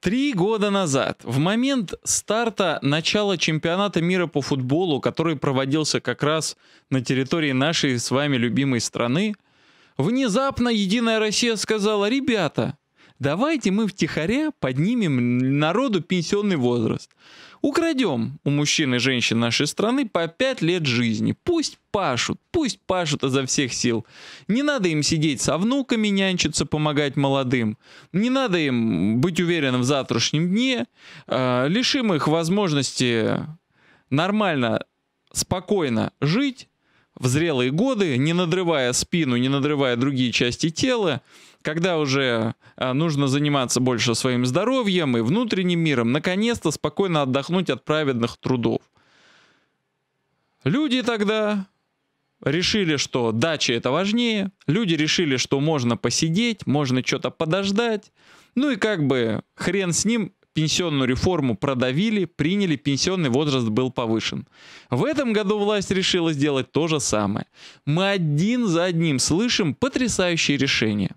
Три года назад, в момент старта начала чемпионата мира по футболу, который проводился как раз на территории нашей с вами любимой страны, внезапно Единая Россия сказала, ребята, давайте мы втихаря поднимем народу пенсионный возраст. Украдем у мужчин и женщин нашей страны по 5 лет жизни. Пусть пашут, пусть пашут изо всех сил. Не надо им сидеть со внуками, нянчиться, помогать молодым. Не надо им быть уверенным в завтрашнем дне. А, лишим их возможности нормально, спокойно жить, в зрелые годы, не надрывая спину, не надрывая другие части тела, когда уже а, нужно заниматься больше своим здоровьем и внутренним миром, наконец-то спокойно отдохнуть от праведных трудов. Люди тогда решили, что дача это важнее, люди решили, что можно посидеть, можно что-то подождать, ну и как бы хрен с ним, пенсионную реформу продавили, приняли, пенсионный возраст был повышен. В этом году власть решила сделать то же самое. Мы один за одним слышим потрясающие решения.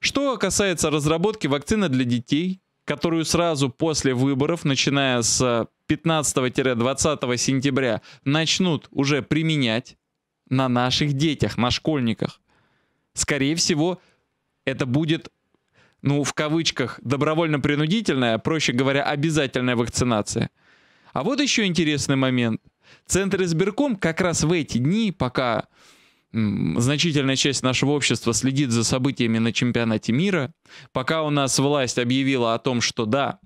Что касается разработки вакцины для детей, которую сразу после выборов, начиная с 15-20 сентября, начнут уже применять на наших детях, на школьниках. Скорее всего, это будет ну, в кавычках, добровольно-принудительная, проще говоря, обязательная вакцинация. А вот еще интересный момент. Центр избирком как раз в эти дни, пока значительная часть нашего общества следит за событиями на чемпионате мира, пока у нас власть объявила о том, что да,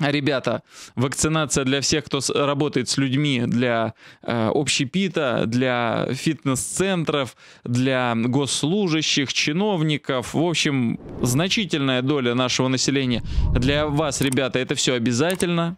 ребята, вакцинация для всех, кто работает с людьми, для э, общепита, для фитнес-центров, для госслужащих, чиновников, в общем, значительная доля нашего населения. Для вас, ребята, это все обязательно.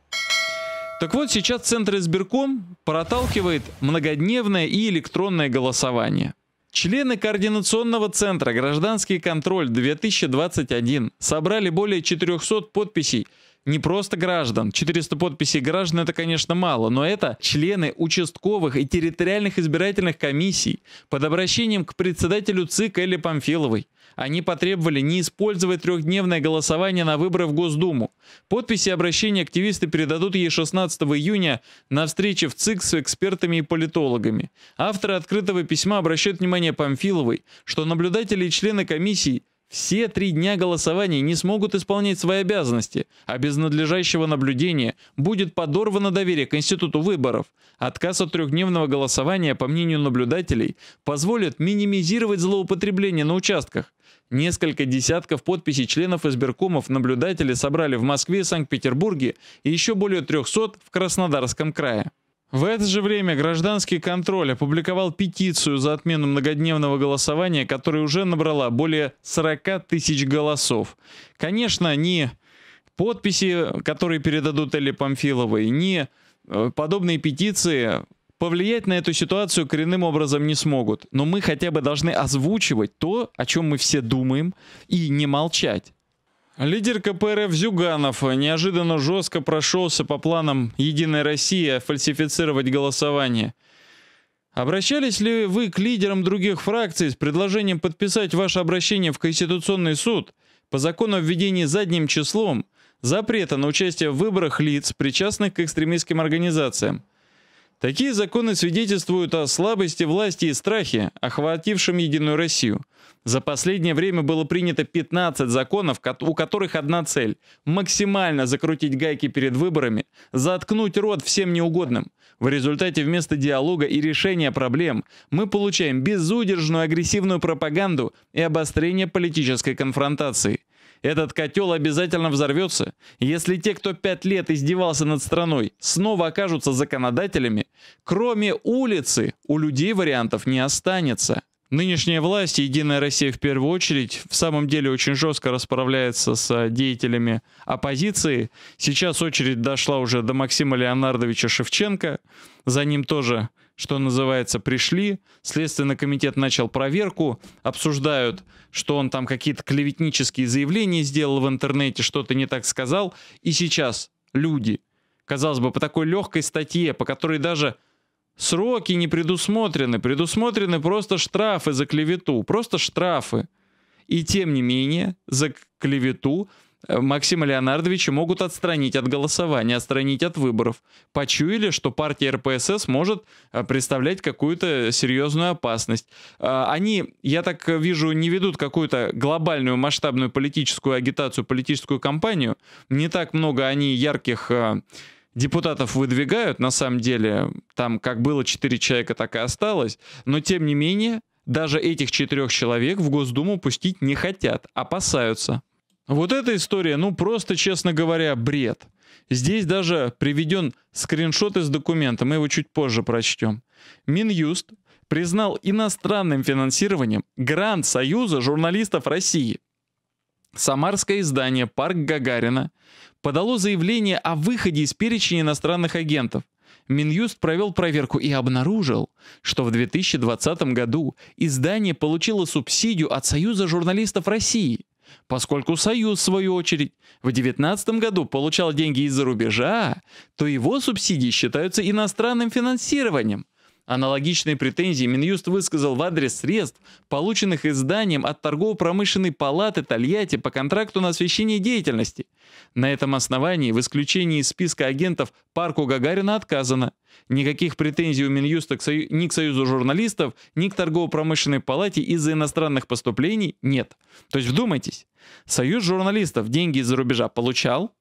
Так вот, сейчас Центр избирком проталкивает многодневное и электронное голосование. Члены Координационного центра «Гражданский контроль 2021» собрали более 400 подписей не просто граждан. 400 подписей граждан это, конечно, мало, но это члены участковых и территориальных избирательных комиссий под обращением к председателю ЦИК Элле Памфиловой. Они потребовали не использовать трехдневное голосование на выборы в Госдуму. Подписи обращения активисты передадут ей 16 июня на встрече в ЦИК с экспертами и политологами. Авторы открытого письма обращают внимание Памфиловой, что наблюдатели и члены комиссии – все три дня голосования не смогут исполнять свои обязанности, а без надлежащего наблюдения будет подорвано доверие к институту выборов. Отказ от трехдневного голосования, по мнению наблюдателей, позволит минимизировать злоупотребление на участках. Несколько десятков подписей членов избиркомов наблюдатели собрали в Москве и Санкт-Петербурге и еще более 300 в Краснодарском крае. В это же время гражданский контроль опубликовал петицию за отмену многодневного голосования, которая уже набрала более 40 тысяч голосов. Конечно, ни подписи, которые передадут Элле Памфиловой, ни э, подобные петиции повлиять на эту ситуацию коренным образом не смогут. Но мы хотя бы должны озвучивать то, о чем мы все думаем, и не молчать. Лидер КПРФ Зюганов неожиданно жестко прошелся по планам «Единой России» фальсифицировать голосование. Обращались ли вы к лидерам других фракций с предложением подписать ваше обращение в Конституционный суд по закону о введении задним числом запрета на участие в выборах лиц, причастных к экстремистским организациям? Такие законы свидетельствуют о слабости власти и страхе, охватившем Единую Россию. За последнее время было принято 15 законов, у которых одна цель – максимально закрутить гайки перед выборами, заткнуть рот всем неугодным. В результате вместо диалога и решения проблем мы получаем безудержную агрессивную пропаганду и обострение политической конфронтации. Этот котел обязательно взорвется, если те, кто пять лет издевался над страной, снова окажутся законодателями, кроме улицы у людей вариантов не останется. Нынешняя власть, Единая Россия в первую очередь, в самом деле очень жестко расправляется с а, деятелями оппозиции. Сейчас очередь дошла уже до Максима Леонардовича Шевченко. За ним тоже что называется, пришли, Следственный комитет начал проверку, обсуждают, что он там какие-то клеветнические заявления сделал в интернете, что-то не так сказал, и сейчас люди, казалось бы, по такой легкой статье, по которой даже сроки не предусмотрены, предусмотрены просто штрафы за клевету, просто штрафы, и тем не менее за клевету Максима Леонардовича могут отстранить от голосования, отстранить от выборов. Почуяли, что партия РПСС может а, представлять какую-то серьезную опасность. А, они, я так вижу, не ведут какую-то глобальную масштабную политическую агитацию, политическую кампанию. Не так много они ярких а, депутатов выдвигают, на самом деле, там как было 4 человека, так и осталось, но тем не менее, даже этих четырех человек в Госдуму пустить не хотят, опасаются. Вот эта история, ну просто, честно говоря, бред. Здесь даже приведен скриншот из документа, мы его чуть позже прочтем. Минюст признал иностранным финансированием грант Союза журналистов России. Самарское издание «Парк Гагарина» подало заявление о выходе из перечня иностранных агентов. Минюст провел проверку и обнаружил, что в 2020 году издание получило субсидию от Союза журналистов России – Поскольку Союз, в свою очередь, в 2019 году получал деньги из-за рубежа, то его субсидии считаются иностранным финансированием. Аналогичные претензии Минюст высказал в адрес средств, полученных изданием от торгово-промышленной палаты Тольятти по контракту на освещение деятельности. На этом основании в исключении из списка агентов парку Гагарина отказано. Никаких претензий у Минюста к сою... ни к Союзу журналистов, ни к торгово-промышленной палате из-за иностранных поступлений нет. То есть вдумайтесь, Союз журналистов деньги из-за рубежа получал,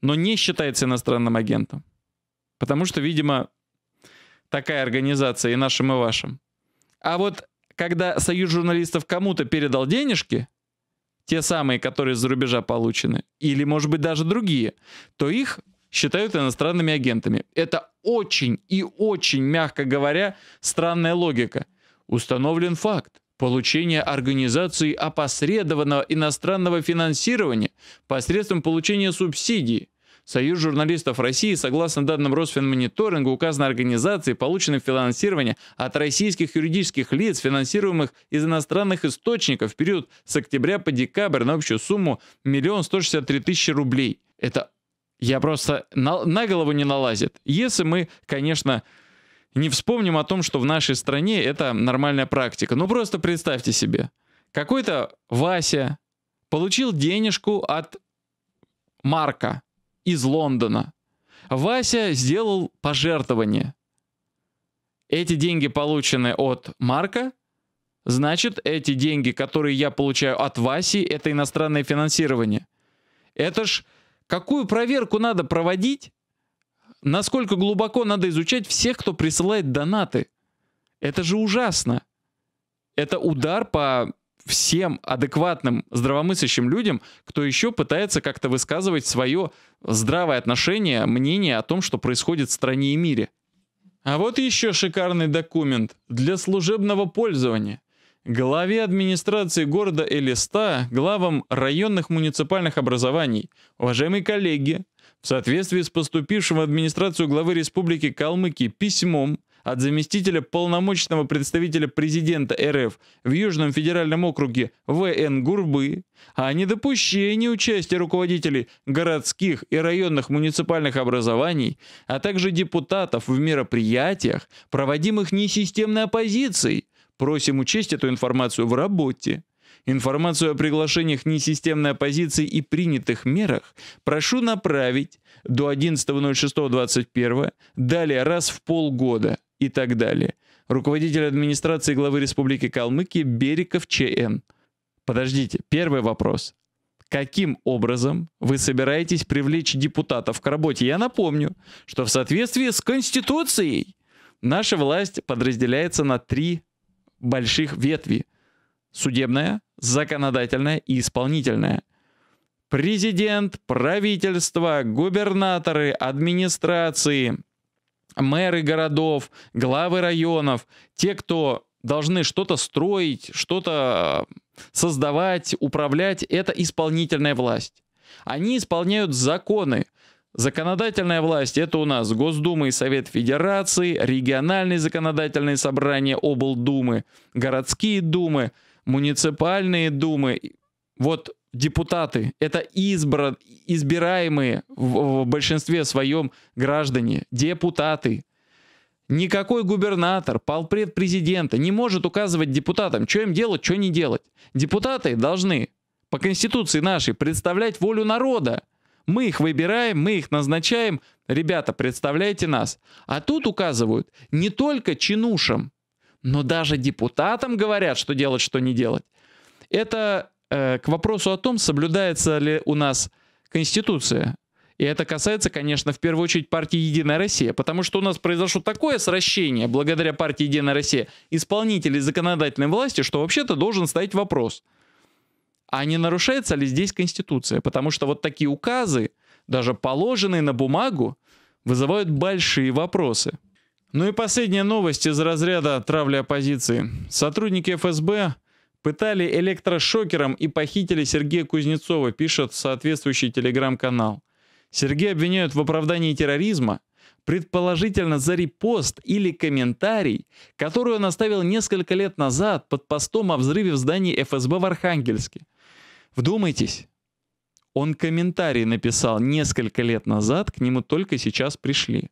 но не считается иностранным агентом. Потому что, видимо, такая организация и нашим, и вашим. А вот когда союз журналистов кому-то передал денежки, те самые, которые из-за рубежа получены, или, может быть, даже другие, то их считают иностранными агентами. Это очень и очень, мягко говоря, странная логика. Установлен факт получения организации опосредованного иностранного финансирования посредством получения субсидий, Союз журналистов России, согласно данным Росфинмониторинга, указанной организации, полученным финансирование от российских юридических лиц, финансируемых из иностранных источников в период с октября по декабрь на общую сумму 1 163 тысячи рублей. Это я просто на, на голову не налазит. Если мы, конечно, не вспомним о том, что в нашей стране это нормальная практика. Ну просто представьте себе, какой-то Вася получил денежку от Марка, из Лондона. Вася сделал пожертвование. Эти деньги получены от Марка, значит, эти деньги, которые я получаю от Васи, это иностранное финансирование. Это ж какую проверку надо проводить? Насколько глубоко надо изучать всех, кто присылает донаты? Это же ужасно. Это удар по всем адекватным здравомыслящим людям, кто еще пытается как-то высказывать свое здравое отношение, мнение о том, что происходит в стране и мире. А вот еще шикарный документ для служебного пользования. Главе администрации города Элиста, главам районных муниципальных образований, уважаемые коллеги, в соответствии с поступившим в администрацию главы Республики Калмыкии письмом от заместителя полномочного представителя президента РФ в Южном федеральном округе В.Н. Гурбы о недопущении участия руководителей городских и районных муниципальных образований, а также депутатов в мероприятиях, проводимых несистемной оппозицией. Просим учесть эту информацию в работе. Информацию о приглашениях несистемной оппозиции и принятых мерах прошу направить до 11.06.21, далее раз в полгода и так далее. Руководитель администрации главы Республики Калмыкия Бериков ЧН. Подождите, первый вопрос. Каким образом вы собираетесь привлечь депутатов к работе? Я напомню, что в соответствии с Конституцией наша власть подразделяется на три больших ветви. Судебная, законодательная и исполнительная. Президент, правительство, губернаторы, администрации – мэры городов, главы районов, те, кто должны что-то строить, что-то э, создавать, управлять, это исполнительная власть. Они исполняют законы. Законодательная власть – это у нас Госдума и Совет Федерации, региональные законодательные собрания облдумы, городские думы, муниципальные думы. Вот депутаты, это избран, избираемые в, большинстве своем граждане, депутаты. Никакой губернатор, полпред президента не может указывать депутатам, что им делать, что не делать. Депутаты должны по конституции нашей представлять волю народа. Мы их выбираем, мы их назначаем. Ребята, представляйте нас. А тут указывают не только чинушам, но даже депутатам говорят, что делать, что не делать. Это Э, к вопросу о том, соблюдается ли у нас Конституция. И это касается, конечно, в первую очередь партии «Единая Россия», потому что у нас произошло такое сращение, благодаря партии «Единая Россия», исполнителей законодательной власти, что вообще-то должен стоять вопрос, а не нарушается ли здесь Конституция? Потому что вот такие указы, даже положенные на бумагу, вызывают большие вопросы. Ну и последняя новость из разряда травли оппозиции. Сотрудники ФСБ Пытали электрошокером и похитили Сергея Кузнецова, пишет соответствующий телеграм-канал. Сергея обвиняют в оправдании терроризма, предположительно за репост или комментарий, который он оставил несколько лет назад под постом о взрыве в здании ФСБ в Архангельске. Вдумайтесь, он комментарий написал несколько лет назад, к нему только сейчас пришли.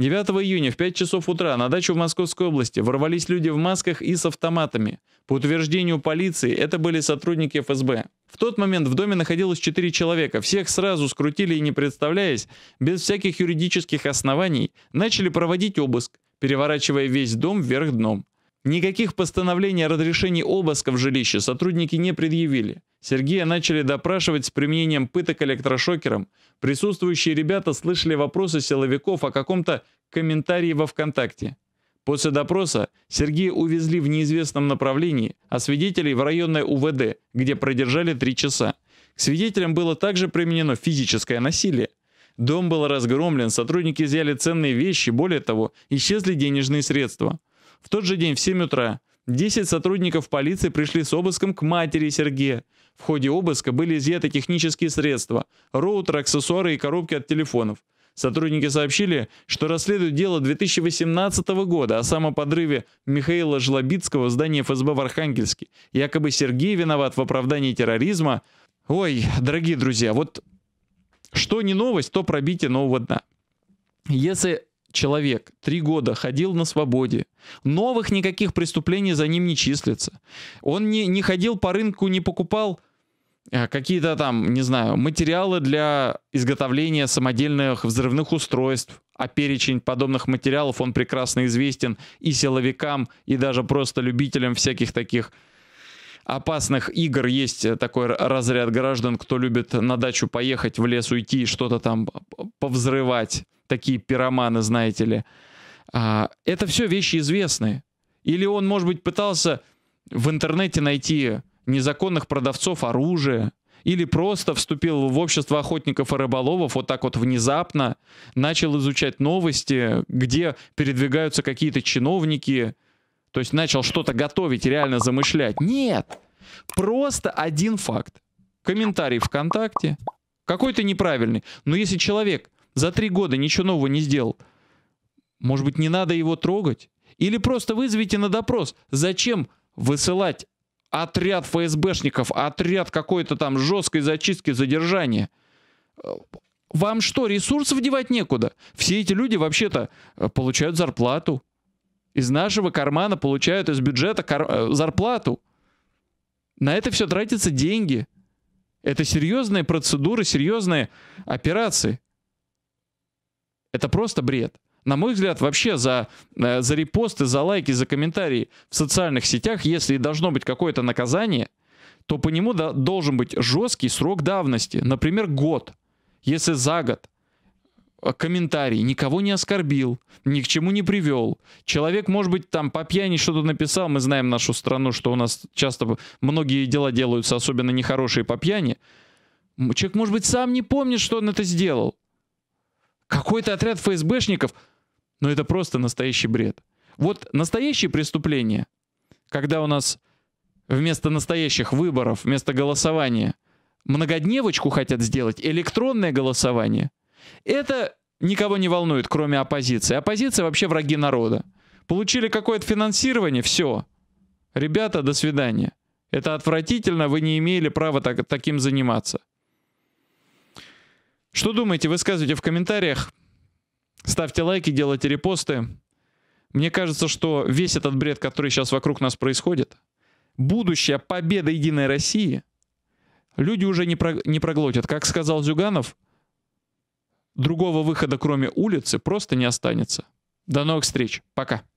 9 июня в 5 часов утра на дачу в Московской области ворвались люди в масках и с автоматами. По утверждению полиции, это были сотрудники ФСБ. В тот момент в доме находилось 4 человека. Всех сразу скрутили и не представляясь, без всяких юридических оснований, начали проводить обыск, переворачивая весь дом вверх дном. Никаких постановлений о разрешении обыска в жилище сотрудники не предъявили. Сергея начали допрашивать с применением пыток электрошокером. Присутствующие ребята слышали вопросы силовиков о каком-то комментарии во ВКонтакте. После допроса Сергея увезли в неизвестном направлении, а свидетелей в районное УВД, где продержали три часа. К свидетелям было также применено физическое насилие. Дом был разгромлен, сотрудники взяли ценные вещи, более того, исчезли денежные средства. В тот же день в 7 утра 10 сотрудников полиции пришли с обыском к матери Сергея. В ходе обыска были изъяты технические средства, роутер, аксессуары и коробки от телефонов. Сотрудники сообщили, что расследуют дело 2018 года о самоподрыве Михаила Жлобицкого в здании ФСБ в Архангельске. Якобы Сергей виноват в оправдании терроризма. Ой, дорогие друзья, вот что не новость, то пробитие нового дна. Если человек три года ходил на свободе, новых никаких преступлений за ним не числится, он не, не ходил по рынку, не покупал э, какие-то там, не знаю, материалы для изготовления самодельных взрывных устройств, а перечень подобных материалов, он прекрасно известен и силовикам, и даже просто любителям всяких таких опасных игр. Есть э, такой разряд граждан, кто любит на дачу поехать, в лес уйти и что-то там повзрывать такие пироманы, знаете ли. А, это все вещи известные. Или он, может быть, пытался в интернете найти незаконных продавцов оружия, или просто вступил в общество охотников и рыболовов вот так вот внезапно, начал изучать новости, где передвигаются какие-то чиновники, то есть начал что-то готовить, реально замышлять. Нет, просто один факт. Комментарий ВКонтакте, какой-то неправильный. Но если человек за три года ничего нового не сделал. Может быть, не надо его трогать? Или просто вызовите на допрос. Зачем высылать отряд ФСБшников, отряд какой-то там жесткой зачистки задержания? Вам что, ресурсов девать некуда? Все эти люди вообще-то э, получают зарплату. Из нашего кармана получают из бюджета кар... Э, зарплату. На это все тратятся деньги. Это серьезные процедуры, серьезные операции. Это просто бред. На мой взгляд, вообще за, э, за репосты, за лайки, за комментарии в социальных сетях, если должно быть какое-то наказание, то по нему да, должен быть жесткий срок давности, например, год. Если за год э, комментарий никого не оскорбил, ни к чему не привел, человек, может быть, там по пьяни что-то написал, мы знаем нашу страну, что у нас часто многие дела делаются, особенно нехорошие по пьяни, человек, может быть, сам не помнит, что он это сделал, какой-то отряд ФСБшников. Но это просто настоящий бред. Вот настоящие преступления, когда у нас вместо настоящих выборов, вместо голосования многодневочку хотят сделать, электронное голосование, это никого не волнует, кроме оппозиции. Оппозиция вообще враги народа. Получили какое-то финансирование, все. Ребята, до свидания. Это отвратительно, вы не имели права так, таким заниматься. Что думаете, высказывайте в комментариях. Ставьте лайки, делайте репосты. Мне кажется, что весь этот бред, который сейчас вокруг нас происходит, будущая победа Единой России, люди уже не, про, не проглотят. Как сказал Зюганов, другого выхода, кроме улицы, просто не останется. До новых встреч. Пока.